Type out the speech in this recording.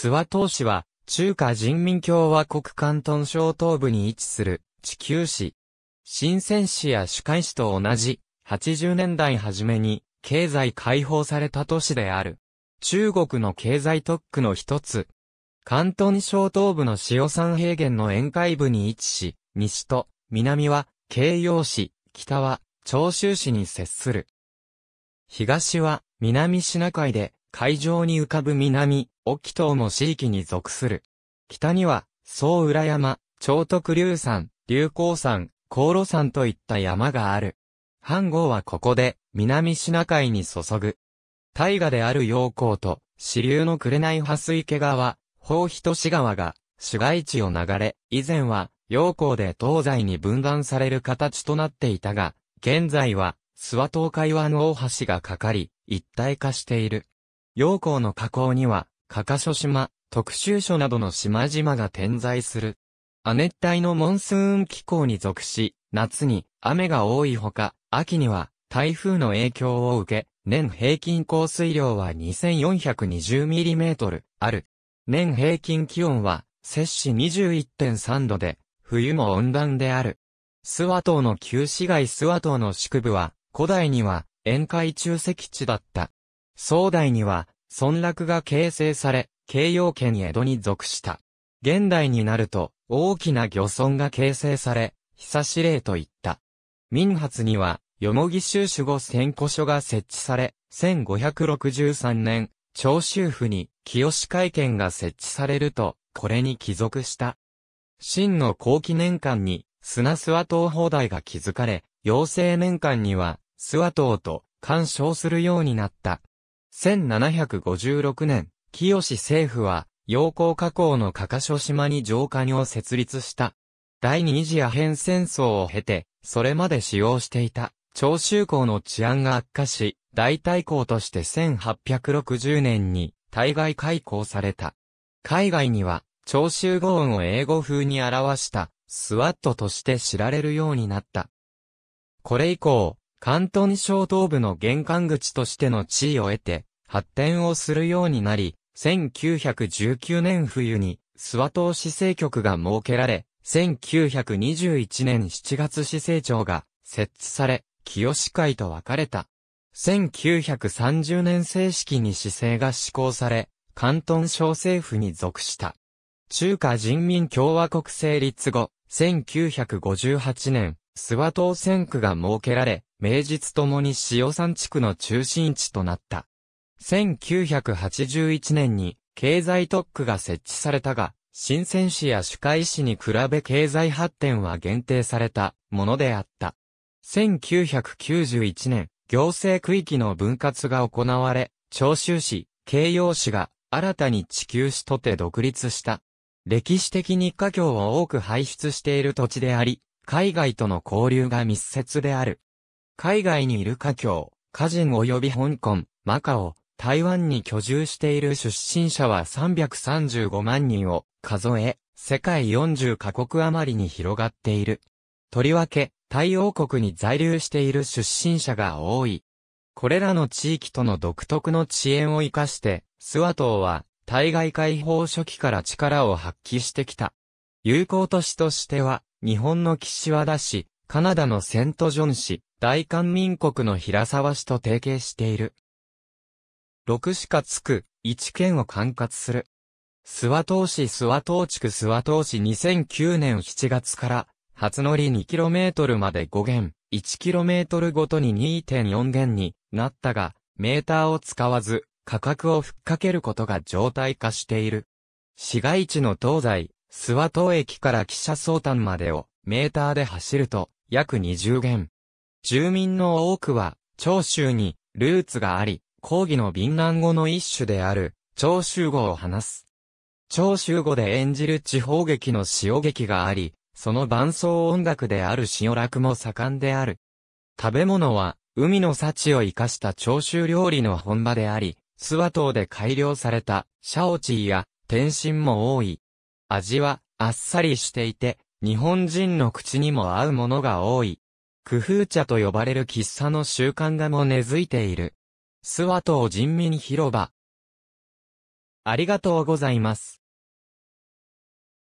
諏訪東市は、中華人民共和国関東省東部に位置する地球市。新鮮市や主海市と同じ、80年代初めに、経済解放された都市である。中国の経済特区の一つ。関東省東部の塩山平原の沿海部に位置し、西と南は京葉市、北は長州市に接する。東は南シナ海で海上に浮かぶ南、沖島も地域に属する。北には、総浦山、長徳龍山、龍光山、高炉山といった山がある。半号はここで、南シナ海に注ぐ。大河である陽光と、支流の紅波水池川、宝仁市川が、市街地を流れ、以前は、陽光で東西に分断される形となっていたが、現在は、諏訪東海湾の大橋がかかり、一体化している。陽光の河口には、カショ島、特集所などの島々が点在する。亜熱帯のモンスーン気候に属し、夏に雨が多いほか、秋には台風の影響を受け、年平均降水量は 2420mm ある。年平均気温は、摂氏21.3度で、冬も温暖である。スワ島の旧市街スワ島の宿部は、古代には、沿海中石地だった。宋代には、村落が形成され、京葉県江戸に属した。現代になると、大きな漁村が形成され、久し令といった。民発には、よもぎ収守護専古所が設置され、1563年、長州府に清会見が設置されると、これに帰属した。真の後期年間に、砂諏訪東砲台が築かれ、陽成年間には、諏訪島と干渉するようになった。1756年、清政府は、陽光河口の加賀諸島に城下を設立した。第二次アヘン戦争を経て、それまで使用していた、長州港の治安が悪化し、大対工として1860年に、対外開港された。海外には、長州語音を英語風に表した、スワットとして知られるようになった。これ以降、関東省東部の玄関口としての地位を得て、発展をするようになり、1919年冬に、諏訪島市政局が設けられ、1921年7月市政庁が設置され、清市会と分かれた。1930年正式に市政が施行され、関東省政府に属した。中華人民共和国成立後、1958年、諏訪島選区が設けられ、名実ともに塩山地区の中心地となった。1981年に経済特区が設置されたが、新鮮市や歯科市に比べ経済発展は限定されたものであった。1991年、行政区域の分割が行われ、長州市、京葉市が新たに地球市とて独立した。歴史的に華僑を多く輩出している土地であり、海外との交流が密接である。海外にいる華僑、華人及び香港、マカオ、台湾に居住している出身者は335万人を数え、世界40カ国余りに広がっている。とりわけ、太陽国に在留している出身者が多い。これらの地域との独特の遅延を生かして、スワ島は対外解放初期から力を発揮してきた。友好都市としては、日本の岸和田市、カナダのセントジョン市、大韓民国の平沢市と提携している。6市かつく、1県を管轄する。諏訪島市諏訪島地区諏訪島市2009年7月から、初乗り 2km まで5弦、1km ごとに2.4弦になったが、メーターを使わず、価格をふっかけることが常態化している。市街地の東西、諏訪東駅から汽車相談までをメーターで走ると約20元。住民の多くは長州にルーツがあり、講義の便南語の一種である長州語を話す。長州語で演じる地方劇の塩劇があり、その伴奏音楽である塩楽も盛んである。食べ物は海の幸を生かした長州料理の本場であり、スワ島で改良されたシャオチーや天津も多い。味はあっさりしていて、日本人の口にも合うものが多い。工夫茶と呼ばれる喫茶の習慣がも根付いている。スワ島人民広場。ありがとうございます。